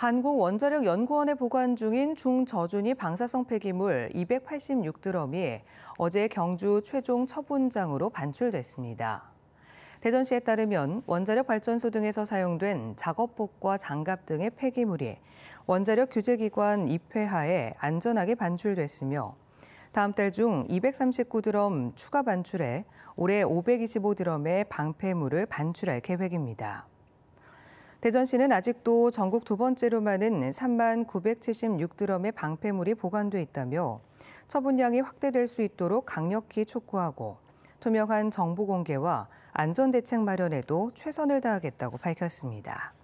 한국원자력연구원에 보관 중인 중저준위 방사성 폐기물 286드럼이 어제 경주 최종 처분장으로 반출됐습니다. 대전시에 따르면 원자력 발전소 등에서 사용된 작업복과 장갑 등의 폐기물이 원자력 규제기관 입회하에 안전하게 반출됐으며 다음 달 중 239드럼 추가 반출해 올해 525드럼의 방패물을 반출할 계획입니다. 대전시는 아직도 전국 두 번째로 많은 3만 976드럼의 방패물이 보관돼 있다며 처분량이 확대될 수 있도록 강력히 촉구하고 투명한 정보 공개와 안전 대책 마련에도 최선을 다하겠다고 밝혔습니다.